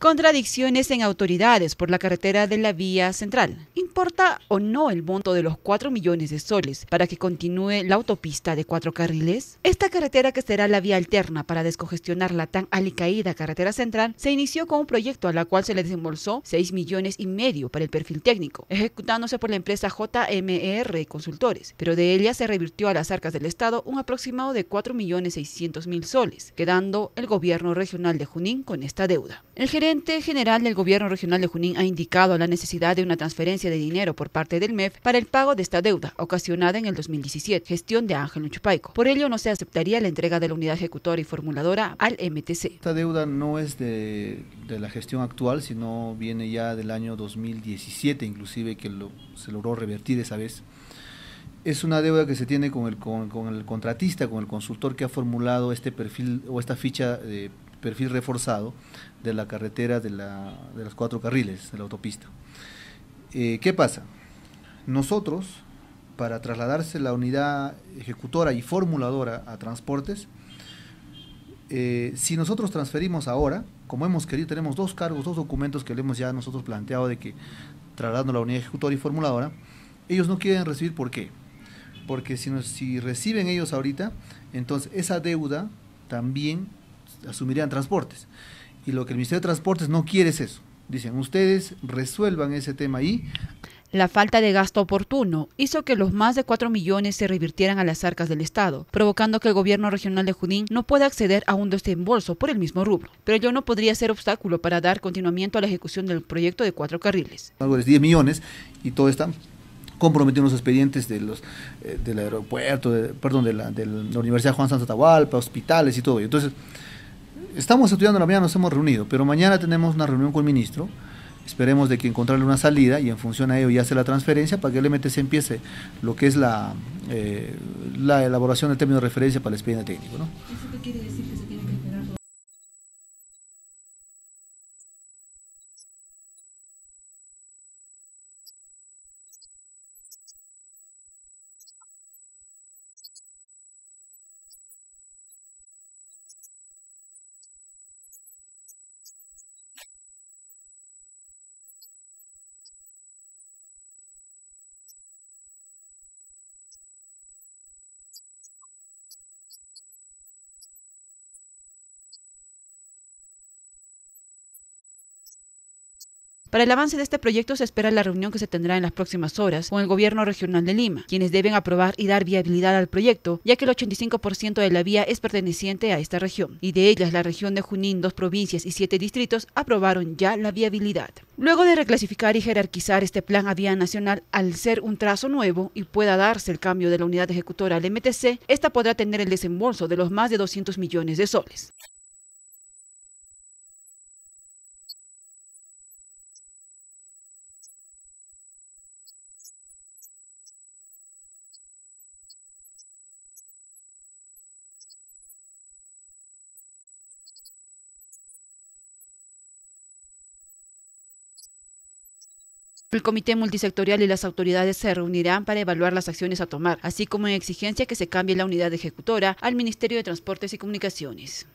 contradicciones en autoridades por la carretera de la vía central. ¿Importa o no el monto de los 4 millones de soles para que continúe la autopista de cuatro carriles? Esta carretera, que será la vía alterna para descongestionar la tan alicaída carretera central, se inició con un proyecto a la cual se le desembolsó 6 millones y medio para el perfil técnico, ejecutándose por la empresa JMR Consultores, pero de ella se revirtió a las arcas del Estado un aproximado de 4 millones 600 mil soles, quedando el gobierno regional de Junín con esta deuda. El gerente presidente general del Gobierno Regional de Junín ha indicado la necesidad de una transferencia de dinero por parte del MEF para el pago de esta deuda, ocasionada en el 2017, gestión de Ángel Uchupaico. Por ello, no se aceptaría la entrega de la unidad ejecutora y formuladora al MTC. Esta deuda no es de, la gestión actual, sino viene ya del año 2017, inclusive que lo, se logró revertir esa vez es una deuda que se tiene con el, con, el contratista, con el consultor que ha formulado este perfil o esta ficha de perfil reforzado de la carretera de, la, de los cuatro carriles, de la autopista. Eh, ¿Qué pasa? Nosotros, para trasladarse la unidad ejecutora y formuladora a transportes, eh, si nosotros transferimos ahora, como hemos querido, tenemos dos cargos, dos documentos que le hemos ya nosotros planteado de que trasladando la unidad ejecutora y formuladora, ellos no quieren recibir, ¿por qué? Porque si, si reciben ellos ahorita, entonces esa deuda también asumirían transportes. Y lo que el Ministerio de Transportes no quiere es eso. Dicen, ustedes resuelvan ese tema ahí. La falta de gasto oportuno hizo que los más de 4 millones se revirtieran a las arcas del Estado, provocando que el gobierno regional de Junín no pueda acceder a un desembolso por el mismo rubro. Pero ello no podría ser obstáculo para dar continuamiento a la ejecución del proyecto de cuatro carriles. Algo de 10 millones y todo está comprometido en los expedientes de los, eh, del aeropuerto, perdón, de la, Universidad Juan Santos hospitales y todo Entonces, estamos estudiando la mañana, nos hemos reunido, pero mañana tenemos una reunión con el ministro. Esperemos de que encontrarle una salida y en función a ello ya hace la transferencia para que el MTC empiece lo que es eh, la, elaboración del término de referencia para el expediente técnico. ¿no? Para el avance de este proyecto se espera la reunión que se tendrá en las próximas horas con el gobierno regional de Lima, quienes deben aprobar y dar viabilidad al proyecto, ya que el 85% de la vía es perteneciente a esta región, y de ellas la región de Junín, dos provincias y siete distritos aprobaron ya la viabilidad. Luego de reclasificar y jerarquizar este plan a vía nacional al ser un trazo nuevo y pueda darse el cambio de la unidad ejecutora al MTC, esta podrá tener el desembolso de los más de 200 millones de soles. El comité multisectorial y las autoridades se reunirán para evaluar las acciones a tomar, así como en exigencia que se cambie la unidad ejecutora al Ministerio de Transportes y Comunicaciones.